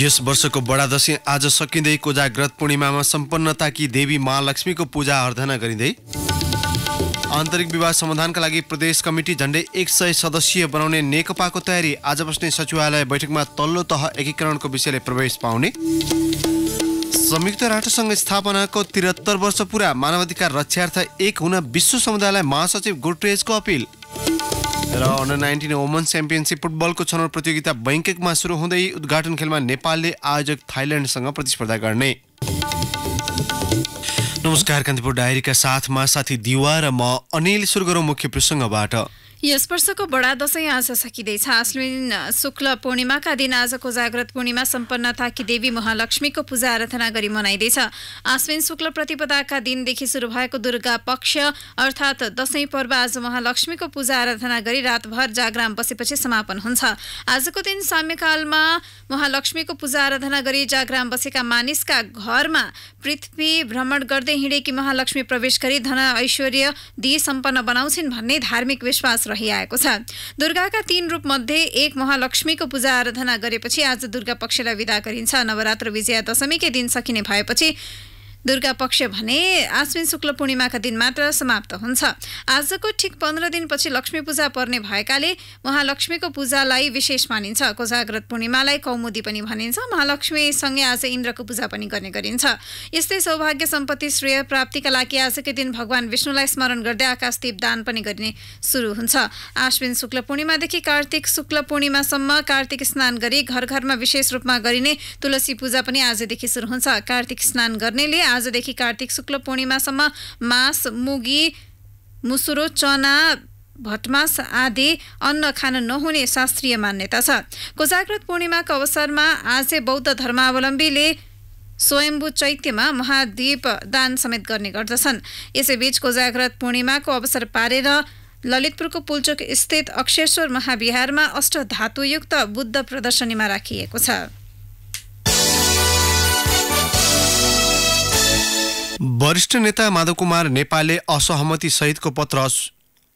यस वर्षको बडा दशैँ आज सकिँदै कोजाग्रत पूर्णिमामा सम्पन्नताकी देवी महालक्ष्मीको पूजा आराधना गरिँदै आन्तरिक विवाह समाधानका लागि प्रदेश कमिटी झण्डै एक सय सदस्यीय बनाउने नेकपाको तयारी आज बस्ने सचिवालय बैठकमा तल्लो तह एकीकरणको विषयले प्रवेश पाउने संयुक्त राष्ट्रसङ्घ स्थापनाको त्रिहत्तर वर्ष पुरा मानवाधिकार रक्षार्थ एक हुन विश्व समुदायलाई महासचिव गुटरेजको अपिल र अन्डर नाइन्टिन वुमन्स च्याम्पियनसिप फुटबलको छनौट प्रतियोगिता बैङ्केकमा सुरु हुँदै उद्घाटन खेलमा नेपालले आयोजक थाइल्यान्डसँग प्रतिस्पर्धा गर्ने नमस्कार कान्तिपुर डायरीका साथमा साथी दिवा र म अनिल सुरु मुख्य प्रसङ्गबाट यस वर्षको बडा दशैँ आज सकिँदैछ आश्विन शुक्ल पूर्णिमाका दिन आजको जाग्रत पूर्णिमा सम्पन्न थाकी देवी महालक्ष्मीको पूजा आराधना गरी मनाइँदैछ आश्विन शुक्ल प्रतिपदाका दिनदेखि सुरु भएको दुर्गा पक्ष अर्थात् दशैं पर्व आज महालक्ष्मीको पूजा आराधना गरी रातभर जागराम बसेपछि समापन हुन्छ आजको दिन साम्यकालमा महालक्ष्मीको पूजा आराधना गरी जागराम बसेका मानिसका घरमा पृथ्वी भ्रमण गर्दै हिँडेकी महालक्ष्मी प्रवेश गरी धन ऐश्वर्य दिए सम्पन्न बनाउँछिन् भन्ने धार्मिक विश्वास रहिआएको छ दुर्गाका तीन रूपमध्ये एक महालक्ष्मीको पूजा आराधना गरेपछि आज दुर्गा पक्षलाई विदा गरिन्छ नवरात्र विजया दशमीकै दिन सकिने भएपछि दुर्गा पक्ष भने आश्विन शुक्ल पूर्णिमाका दिन मात्र समाप्त हुन्छ आजको ठिक पन्ध्र दिनपछि लक्ष्मी पूजा पर्ने भएकाले महालक्ष्मीको पूजालाई विशेष मानिन्छ कोजाग्रत पूर्णिमालाई कौमुदी पनि भनिन्छ महालक्ष्मीसँगै आज इन्द्रको पूजा पनि गर्ने गरिन्छ यस्तै सौभाग्य सम्पत्ति श्रेय प्राप्तिका लागि आजकै दिन भगवान विष्णुलाई स्मरण गर्दै आकाशदीप दान पनि गरिने सुरु हुन्छ आश्विन शुक्ल पूर्णिमादेखि कार्तिक शुक्ल पूर्णिमासम्म कार्तिक स्नान गरी घर घरमा विशेष रूपमा गरिने तुलसी पूजा पनि आजदेखि सुरु हुन्छ कार्तिक स्नान गर्नेले आजदेखि कार्तिक शुक्ल पूर्णिमासम्म मास मुगी मुसुरो चना भटमास आदि अन्न खान नहुने शास्त्रीय मान्यता छ कोजाग्रत पूर्णिमाको अवसरमा आज बौद्ध धर्मावलम्बीले स्वयम्भू चैत्यमा महाद्वीप दान समेत गर्ने गर्दछन् यसैबीच कोजाग्रत पूर्णिमाको अवसर पारेर ललितपुरको पुल्चोक स्थित अक्षेश्वर महाविहारमा अष्टधातुयुक्त बुद्ध प्रदर्शनीमा राखिएको छ वरिष्ठ नेता माधव कुमार नेपालले असहमति सहितको पत्र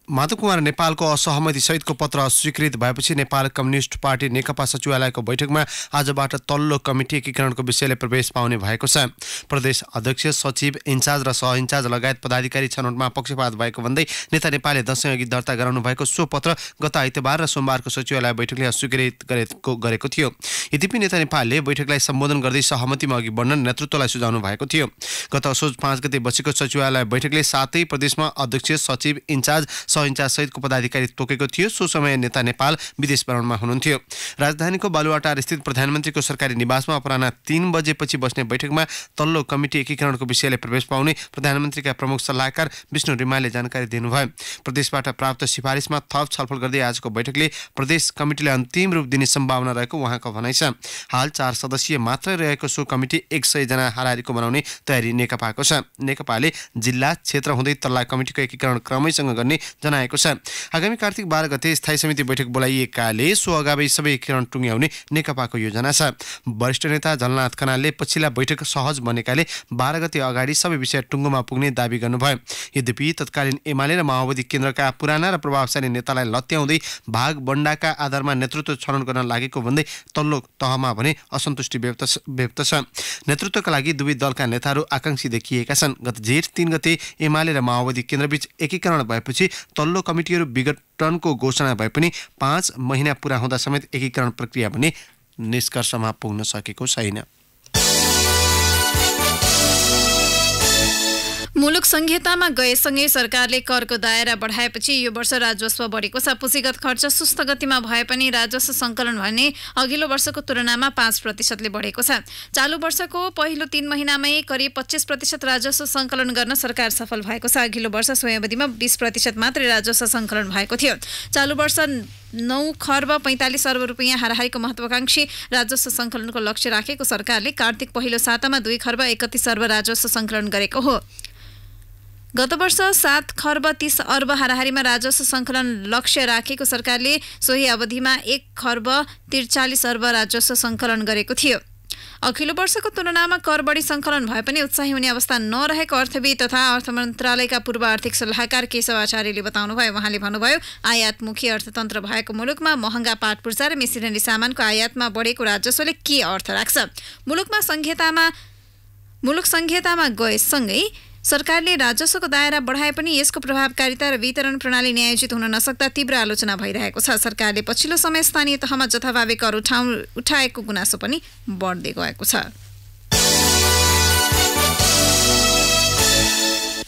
माधव कुमार नेपालको असहमति सहितको पत्र स्वीकृत भएपछि नेपाल कम्युनिस्ट पार्टी नेकपा सचिवालयको बैठकमा आजबाट तल्लो कमिटी एकीकरणको विषयले प्रवेश पाउने भएको छ प्रदेश अध्यक्ष सचिव इन्चार्ज र सह इन्चार्ज लगायत पदाधिकारी छनौटमा पक्षपात भएको भन्दै नेता नेपालले दसैँ अघि दर्ता गराउनु भएको सो पत्र गत आइतबार र सोमबारको सचिवालय बैठकले अस्वीकृत गरेको गरेको थियो यद्यपि नेता नेपालले बैठकलाई सम्बोधन गर्दै सहमतिमा अघि बढ्न नेतृत्वलाई सुझाउनु भएको थियो गत असोज पाँच गते बसेको सचिवालय बैठकले सातै प्रदेशमा अध्यक्ष सचिव इन्चार्ज सहितको पदाधिकारी तोकेको थियो सो समय नेता नेपाल विदेश भ्रमणमा हुनुहुन्थ्यो राजधानीको बालुवाटार स्थित प्रधानमन्त्रीको सरकारी निवासमा अपराह तिन बजेपछि बस्ने बैठकमा तल्लो कमिटी एकीकरणको विषयले प्रवेश पाउने प्रधानमन्त्रीका प्रमुख सल्लाहकार विष्णु रिमाले जानकारी दिनुभयो प्रदेशबाट प्राप्त सिफारिसमा थप छलफल गर्दै आजको बैठकले प्रदेश कमिटीले अन्तिम रूप दिने सम्भावना रहेको उहाँको भनाइ छ हाल चार सदस्यीय मात्र रहेको सो कमिटी एक सयजना हाराहारीको बनाउने तयारी नेकपाको छ नेकपाले जिल्ला क्षेत्र हुँदै तल्ला कमिटीको एकीकरण क्रमैसँग गर्ने जनाएको छ आगामी कार्तिक बाह्र गते स्थायी समिति बैठक बोलाइएकाले सो अगावै सबै किरण टुङ्ग्याउने नेकपाको योजना छ वरिष्ठ नेता झलनाथ खनालले पछिल्ला बैठक सहज बनेकाले बाह्र गते अगाडि सबै विषय टुङ्गोमा पुग्ने दावी गर्नुभयो यद्यपि तत्कालीन एमाले र माओवादी केन्द्रका पुराना र प्रभावशाली नेतालाई लत्याउँदै भाग बन्डाका आधारमा नेतृत्व छनौट गर्न लागेको भन्दै तल्लो तहमा भने असन्तुष्टि व्यक्त व्यक्त छ नेतृत्वका लागि दुवै दलका नेताहरू आकाङ्क्षी देखिएका छन् गत जेठ तिन गते एमाले र माओवादी केन्द्रबीच एकीकरण भएपछि तल्लो कमिटीहरू विघटनको घोषणा भए पनि पाँच महिना पुरा हुँदा समेत एकीकरण प्रक्रिया भने निष्कर्षमा पुग्न सकेको छैन मुलुक संहितामा गएसँगै सरकारले करको दायरा बढाएपछि यो वर्ष राजस्व बढेको छ पुँजीगत खर्च सुस्त गतिमा भए पनि राजस्व सङ्कलन भने अघिल्लो वर्षको तुलनामा पाँच प्रतिशतले बढेको छ चालु वर्षको पहिलो तीन महिनामै करिब पच्चिस प्रतिशत राजस्व सङ्कलन गर्न सरकार सफल भएको छ अघिल्लो वर्ष सोही अवधिमा बिस प्रतिशत मात्रै राजस्व सङ्कलन भएको थियो चालु वर्ष नौ खर्ब पैँतालिस अर्ब रुपियाँ हाराहारीको महत्वाकांक्षी राजस्व सङ्कलनको लक्ष्य राखेको सरकारले कार्तिक पहिलो सातामा दुई खर्ब एकतिस अर्ब राजस्व सङ्कलन गरेको हो गत वर्ष सात खर्ब तीस अर्ब हाराहारीमा राजस्व सङ्कलन लक्ष्य राखेको सरकारले सोही अवधिमा एक खर्ब त्रिचालिस अर्ब राजस्व सङ्कलन गरेको थियो अघिल्लो वर्षको तुलनामा कर बढी सङ्कलन भए पनि उत्साही हुने अवस्था नरहेको अर्थविद तथा अर्थ मन्त्रालयका पूर्व आर्थिक सल्लाहकार केशव आचार्यले बताउनुभयो उहाँले भन्नुभयो आयातमुखी अर्थतन्त्र भएको मुलुकमा महँगा पाठ पाटपुर्जा र मेसिनरी सामानको आयातमा बढेको राजस्वले के अर्थ राख्छ मुलुकमा संहितामा मुलुक संहितामा गएसँगै सरकारले राजस्वको दायरा बढाए पनि यसको प्रभावकारिता र वितरण प्रणाली न्यायोजित हुन नसक्दा तीव्र आलोचना भइरहेको छ सरकारले पछिल्लो समय स्थानीय तहमा जथाभावी कर उठाउ उठाएको गुनासो पनि बढ्दै गएको छ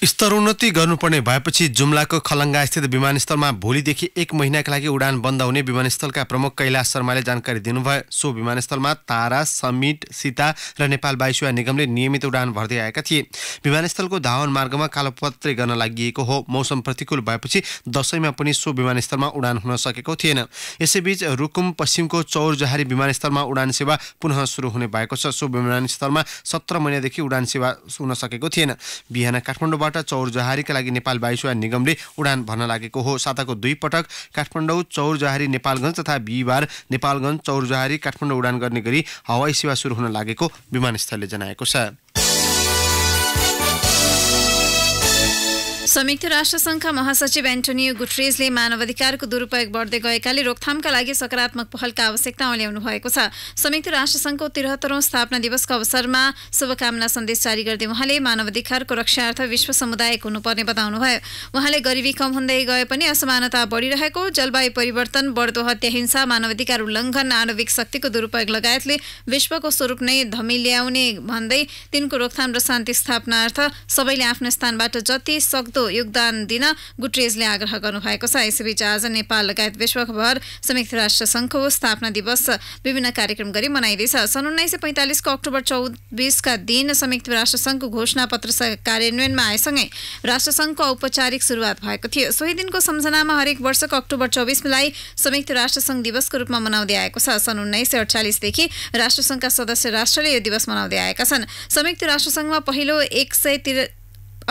स्तरोन्नति गर्नुपर्ने भएपछि जुम्लाको खलङ्गा स्थित विमानस्थलमा भोलिदेखि एक महिनाका लागि उडान बन्द हुने विमानस्थलका प्रमुख कैलाश शर्माले जानकारी दिनुभयो सो विमानस्थलमा तारा समिट सीता र नेपाल वायुसेवा निगमले नियमित उडान भर्दै आएका थिए विमानस्थलको धावन मार्गमा कालोपत्रे गर्न लागि हो मौसम प्रतिकूल भएपछि दसैँमा पनि सो विमानस्थलमा उडान हुन सकेको थिएन यसैबीच रुकुम पश्चिमको चौरजहारी विमानस्थलमा उडान सेवा पुनः सुरु हुने भएको छ सो विमानस्थलमा सत्र महिनादेखि उडान सेवा हुन सकेको थिएन बिहान काठमाडौँ काठमाडौँबाट चौरजहारीका लागि नेपाल वायुसेवा निगमले उडान भर्न लागेको हो साताको दुई पटक काठमाडौँ चौरजहारी नेपालगञ्ज तथा बिहिबार नेपालगञ्ज चौरजहारी काठमाडौँ उडान गर्ने गरी हवाई सेवा सुरु हुन लागेको विमानस्थलले जनाएको छ संयुक्त राष्ट्र संघका महासचिव एन्टोनियो गुट्रेजले अधिकारको दुरुपयोग बढ्दै गएकाले रोकथामका लागि सकारात्मक पहलका आवश्यकता ल्याउनु भएको छ संयुक्त राष्ट्र संघको त्रिहत्तरौं स्थापना दिवसको अवसरमा शुभकामना सन्देश जारी गर्दै उहाँले मानवाधिकारको रक्षार्थ विश्व समुदायको हुनुपर्ने बताउनुभयो उहाँले गरिबी कम हुँदै गए पनि असमानता बढिरहेको जलवायु परिवर्तन बढ्दो हत्या हिंसा मानवाधिकार उल्लङ्घन आणविक शक्तिको दुरूपयोग लगायतले विश्वको स्वरूप नै धमी ल्याउने भन्दै तिनको रोकथाम र शान्ति स्थापनार्थ सबैले आफ्नो स्थानबाट जति सक्दो महत्त्व योगदान दिन गुटरेजले आग्रह गर्नुभएको छ यसैबीच आज नेपाल लगायत विश्वभर संयुक्त राष्ट्र संघको स्थापना दिवस विभिन्न कार्यक्रम गरी मनाइँदैछ सन् उन्नाइस सय पैँतालिसको अक्टोबर चौबिसका दिन संयुक्त राष्ट्र घोषणा पत्र कार्यान्वयनमा आएसँगै संघको औपचारिक सुरुवात भएको थियो सोही दिनको सम्झनामा हरेक वर्षको अक्टोबर चौबिसलाई संयुक्त राष्ट्र संघ दिवसको रूपमा मनाउँदै आएको छ सन् उन्नाइस सय अडचालिसदेखि राष्ट्रसङ्घका सदस्य राष्ट्रले यो दिवस मनाउँदै आएका छन् संयुक्त राष्ट्रसङ्घमा पहिलो एक सय तिर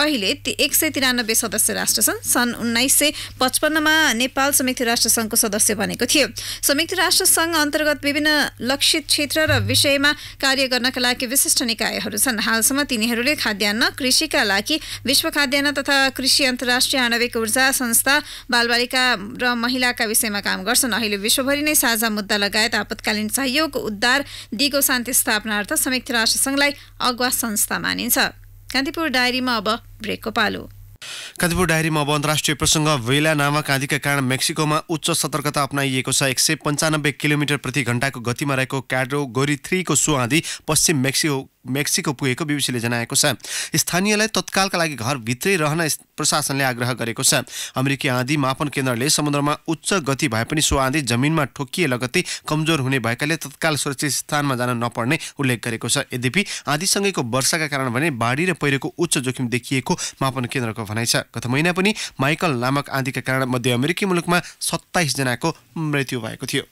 अहिले एक सय तिरानब्बे सदस्य राष्ट्र छन् सन् उन्नाइस सय पचपन्नमा नेपाल संयुक्त राष्ट्र सङ्घको सदस्य बनेको थियो संयुक्त राष्ट्र सङ्घ अन्तर्गत विभिन्न लक्षित क्षेत्र र विषयमा कार्य गर्नका लागि विशिष्ट निकायहरू छन् हालसम्म तिनीहरूले खाद्यान्न कृषिका लागि विश्व खाद्यान्न तथा कृषि अन्तर्राष्ट्रिय आणविक ऊर्जा संस्था बालबालिका र महिलाका विषयमा काम गर्छन् अहिले विश्वभरि नै साझा मुद्दा लगायत आपतकालीन सहयोग उद्धार दिगो शान्ति स्थापनार्थ संयुक्त राष्ट्रसङ्घलाई अगुवा संस्था मानिन्छ कान्तिपुर डायरीमा अब ब्रेकको पालो कान्तिपुर डायरीमा अब अन्तर्राष्ट्रिय प्रसङ्ग भेला नामक आँधीका कारण मेक्सिकोमा उच्च सतर्कता अप्नाइएको छ एक सय पन्चानब्बे किलोमिटर प्रति घण्टाको गतिमा रहेको गोरी थ्रीको सो आँधी पश्चिम मेक्सिको मेक्सिको पुगेको बिबिसीले जनाएको छ स्थानीयलाई तत्कालका लागि घरभित्रै रहन प्रशासनले आग्रह गरेको छ अमेरिकी आँधी मापन केन्द्रले समुद्रमा उच्च गति भए पनि सो आँधी जमिनमा ठोकिए लगत्तै कमजोर हुने भएकाले तत्काल सुरक्षित स्थानमा जान नपर्ने उल्लेख गरेको छ यद्यपि आँधीसँगैको वर्षाका कारण भने बाढी र पहिरोको उच्च जोखिम देखिएको मापन केन्द्रको भनाइ छ गत महिना पनि माइकल नामक आँधीका कारण मध्य अमेरिकी मुलुकमा सत्ताइसजनाको मृत्यु भएको थियो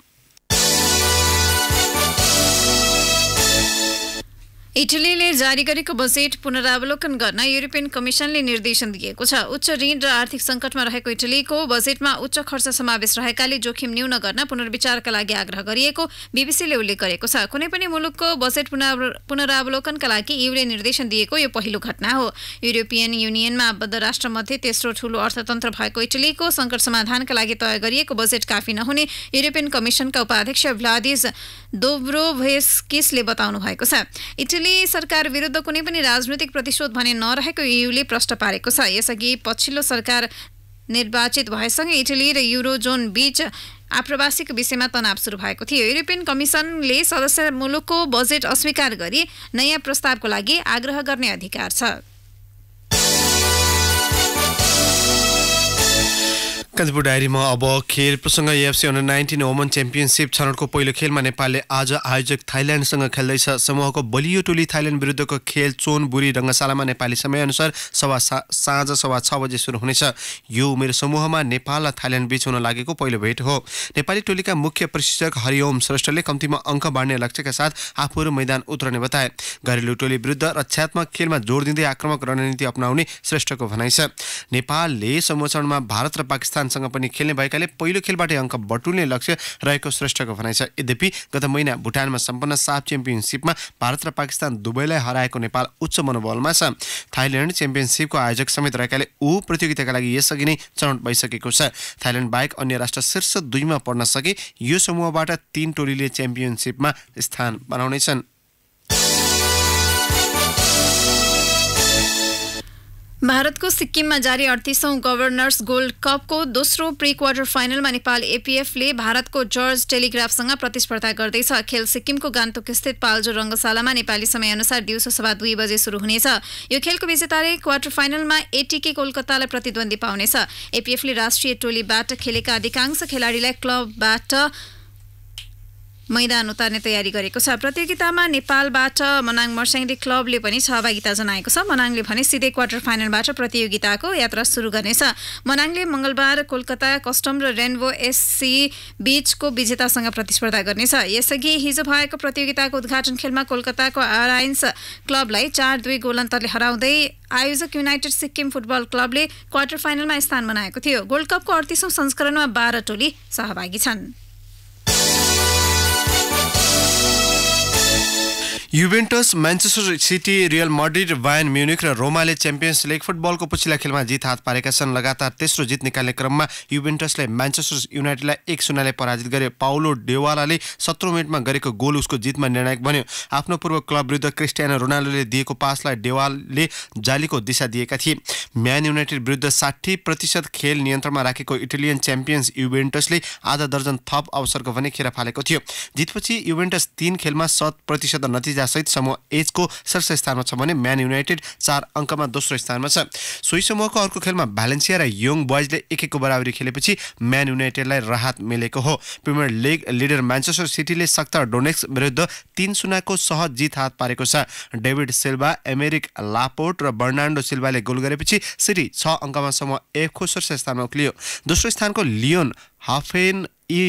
इटलीले जारी गरेको बजेट पुनरावलोकन गर्न युरोपियन कमिसनले निर्देशन दिएको छ उच्च ऋण र आर्थिक संकटमा रहेको इटलीको बजेटमा उच्च खर्च समावेश रहेकाले जोखिम न्यून गर्न पुनर्विचारका लागि आग्रह गरिएको बीबीसीले उल्लेख गरेको छ कुनै पनि मुलुकको बजेट पुनरावलोकनका लागि युले निर्देशन दिएको यो पहिलो घटना हो युरोपियन युनियनमा आबद्ध राष्ट्रमध्ये तेस्रो ठूलो अर्थतन्त्र भएको इटलीको संकट समाधानका लागि तय गरिएको बजेट काफी नहुने युरोपियन कमिसनका उपाध्यक्ष भ्लादिस दोब्रोभेस्किसले बताउनु भएको छ कुनै सरकार विरुद्ध कुनै पनि राजनैतिक प्रतिशोध भने नरहेको युले प्रश्न पारेको छ यसअघि पछिल्लो सरकार निर्वाचित भएसँगै इटली र युरो जोन बीच आप्रवासीको विषयमा तनाव सुरु भएको थियो युरोपियन कमिसनले सदस्य मुलुकको बजेट अस्वीकार गरी नयाँ प्रस्तावको लागि आग्रह गर्ने अधिकार छ कान्तिपुर डायरीमा अब खेल प्रसङ्ग FC under nineteen women championship छनौटको पहिलो खेलमा नेपालले आज आयोजक थाइल्यान्डसँग खेल्दैछ समूहको बलियो टोली थाइल्यान्ड विरुद्धको खेल चोन चोनबुरी रङ्गशालामा नेपाली समयअनुसार सवा सा साँझ सवा छ बजे सुरु हुनेछ यो उमेर समूहमा नेपाल र थाइल्यान्ड बीच हुन लागेको पहिलो भेट हो नेपाली टोलीका मुख्य प्रशिक्षक हरिओम श्रेष्ठले कम्तीमा अङ्क बाँड्ने लक्ष्यका साथ आफूहरू मैदान उत्रने बताए घरेलु टोली विरुद्ध रक्षात्मक खेलमा जोड दिँदै आक्रमक रणनीति अप्नाउने श्रेष्ठको भनाइ छ नेपालले संरक्षणमा भारत र पाकिस्तान भुटानसँग पनि खेल्ने भएकाले पहिलो खेलबाटै अङ्क बटुल्ने लक्ष्य रहेको श्रेष्ठको भनाइ छ यद्यपि गत महिना भुटानमा सम्पन्न साफ च्याम्पियनसिपमा भारत र पाकिस्तान दुवैलाई हराएको नेपाल उच्च मनोबलमा छ थाइल्यान्ड च्याम्पियनसिपको आयोजक समेत रहेकाले ऊ प्रतियोगिताका लागि यसअघि नै चनौट भइसकेको छ थाइल्यान्ड बाहेक अन्य राष्ट्र शीर्ष दुईमा पर्न सके यो समूहबाट तीन टोलीले च्याम्पियनसिपमा स्थान बनाउनेछन् भारतको सिक्किममा जारी अडतिसौँ गभर्नर्स गोल्ड कपको दोस्रो प्री क्वार्टर फाइनलमा नेपाल एपिएफले भारतको जर्ज टेलिग्राफसँग प्रतिस्पर्धा गर्दैछ खेल सिक्किमको गान्तोक स्थित पाल्जो रङ्गशालामा नेपाली समयअनुसार दिउँसो सभा दुई बजे सुरु हुनेछ यो खेलको विजेताले क्वार्टर फाइनलमा एटिके कोलकातालाई प्रतिद्वन्दी पाउनेछ एपिएफले राष्ट्रिय टोलीबाट खेलेका अधिकांश खेलाडीलाई क्लबबाट मैदान उतार्ने तयारी गरेको छ प्रतियोगितामा नेपालबाट मनाङ मर्स्याङ्री क्लबले पनि सहभागिता जनाएको छ मनाङले भने सिधै क्वार्टर फाइनलबाट प्रतियोगिताको यात्रा सुरु गर्नेछ मनाङले मङ्गलबार कोलकाता कस्टम र रेनबो एससी बीचको विजेतासँग प्रतिस्पर्धा गर्नेछ यसअघि हिजो भएको प्रतियोगिताको उद्घाटन खेलमा कोलकाताको आरायन्स क्लबलाई चार दुई गोल अन्तरले हराउँदै आयोजक युनाइटेड सिक्किम फुटबल क्लबले क्वार्टर फाइनलमा स्थान बनाएको थियो गोल्ड कपको अडतिसौँ संस्करणमा बाह्र टोली सहभागी छन् Juventus Manchester City Real Madrid वायन म्युनिक र रोमाले च्याम्पियन्स लिग फुटबलको पछिल्ला खेलमा जित हात पारेका छन् लगातार तेस्रो जित निकाल्ने क्रममा युभेन्टसले म्यान्चेस्टर युनाइटेडलाई एक शून्यले पराजित गरे पाउलो डेवालाले सत्र मिनटमा गरेको गोल उसको जितमा निर्णायक बन्यो आफ्नो पूर्व क्लब विरुद्ध क्रिस्टियानो रोनाल्डोले दिएको पासलाई डेवालले जालीको दिशा दिएका थिए म्यान युनाइटेड विरुद्ध साठी प्रतिशत खेल नियन्त्रणमा राखेको इटालियन च्याम्पियन्स युभेन्टसले आधा दर्जन थप अवसरको भने खेर फालेको थियो जितपछि युभेन्टस तीन खेलमा शत प्रतिशत नतिजा सहित समूह एचको शीर्ष स्थानमा छ भने म्यान युनाइटेड चार अङ्कमा दोस्रो स्थानमा छ सोही समूहको अर्को खेलमा भ्यालेन्सिया र यङ बोइजले एक एकको बराबरी खेलेपछि म्यान युनाइटेडलाई राहत मिलेको हो प्रिमियर लिग लिडर म्यान्चेस्टर सिटीले सक्त डोनेक्स विरुद्ध तिन शून्यको सहज जित हात पारेको छ डेभिड सिल्भा एमेरिक लापोर्ट र बर्नान्डो सिल्भाले गोल गरेपछि सिटी छ अङ्कमा समूह एफको शीर्ष स्थानमा उक्लियो दोस्रो स्थानको लियोन हाफेन इ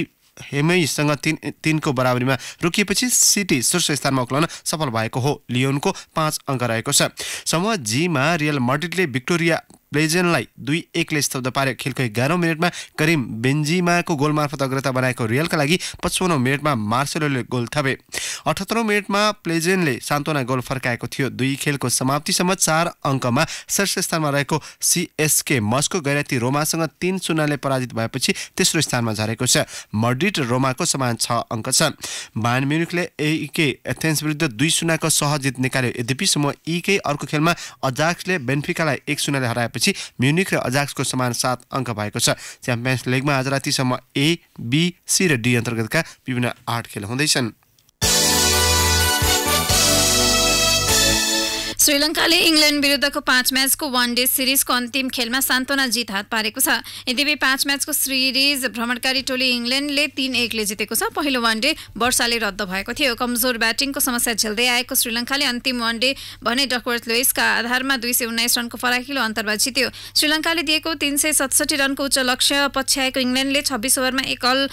हेमैसँग तिन तिनको बराबरीमा रोकिएपछि सिटी शीर्ष स्थानमा उक्लन सफल भएको हो लियोनको पाँच अङ्क रहेको छ समूह जीमा रियल मर्डिटले भिक्टोरिया प्लेजेनलाई दुई एकले स्तब्ध पारे खेलको एघारौँ मिनटमा करिम बेन्जिमाको गोल मार्फत अग्रता बनाएको रियलका लागि पचपन्नौ मिनटमा मार्सेलोले गोल थपे अठहत्तरौँ मिनटमा प्लेजेनले सान्त्वना गोल फर्काएको थियो दुई खेलको समाप्तिसम्म चार अङ्कमा शीर्ष स्थानमा रहेको सिएसके मस्को गैराती रोमासँग तिन शून्यले पराजित भएपछि तेस्रो स्थानमा झरेको छ मड्रिड रोमाको समान छ अङ्क छ बान म्युनिकले एके एथेन्स विरुद्ध दुई शून्यको सहजित निकाल्यो यद्यपि समूह इके अर्को खेलमा अजाक्सले बेन्फिकालाई एक शून्यले हराएपछि म्युनिक र अजाक्सको समान सात अङ्क भएको छ च्याम्पियन्स लिगमा आज रातिसम्म ए बी सी र डी अन्तर्गतका विभिन्न आठ खेल हुँदैछन् श्रीलङ्काले इङ्ल्यान्ड विरुद्धको पाँच म्याचको वान डे सिरिजको अन्तिम खेलमा सान्त्वना जित हात पारेको छ यद्यपि पाँच म्याचको सिरिज भ्रमणकारी टोली इङ्ल्यान्डले तीन एकले जितेको छ पहिलो वान डे वर्षाले रद्द भएको थियो कमजोर ब्याटिङको समस्या झेल्दै आएको श्रीलङ्काले अन्तिम वान डे भने डकवर्थ लोइसका आधारमा दुई सय उन्नाइस रनको फराकिलो अन्तरमा जित्यो श्रीलङ्काले दिएको तिन सय सतसठी रनको उच्च लक्ष्य पछ्याएको इङ्ल्यान्डले छब्बिस ओभरमा एकल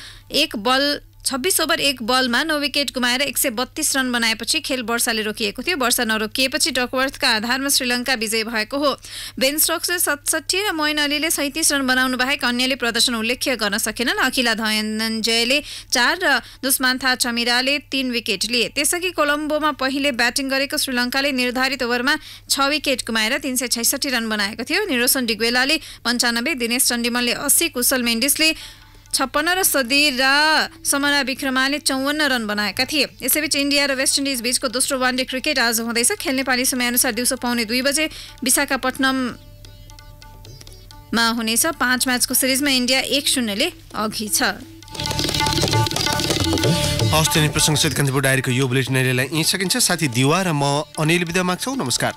एक बल छब्बिस ओभर एक बलमा नौ विकेट गुमाएर एक सय बत्तीस रन बनाएपछि खेल वर्षाले रोकिएको थियो वर्षा नरोकिएपछि डकवर्थका आधारमा श्रीलङ्का विजय भएको हो बेन स्टोक्सले सतसट्ठी र मोइन अलीले सैतिस रन बनाउनु बाहेक अन्यले प्रदर्शन उल्लेख्य गर्न सकेनन् अखिला धनञ्जयले चार र दुस्मान्था चमिराले तीन विकेट लिए त्यसअघि कोलम्बोमा पहिले ब्याटिङ गरेको श्रीलङ्काले निर्धारित ओभरमा छ विकेट गुमाएर तिन सय छैसठी रन बनाएको थियो निरोसन डिग्वेलाले पन्चानब्बे दिनेश चण्डीमलले अस्सी कुशल मेन्डिसले छप्पन्न र सदी र समरा विक्रमाले चौवन्न रन बनाएका थिए यसैबीच इन्डिया र वेस्ट इन्डिज बीचको दोस्रो वानडे क्रिकेट आज हुँदैछ खेल्ने पाली समयअनुसार दिउँसो पाउने दुई बजे विशाखापट्टनममा हुनेछ पाँच म्याचको सिरिजमा इन्डिया एक शून्यले अघि छ हस् सहित कान्तिपुर डायरीको यो बुलेटिन यहीँ सकिन्छ साथी दिवा र म अनिल विदा माग्छौँ नमस्कार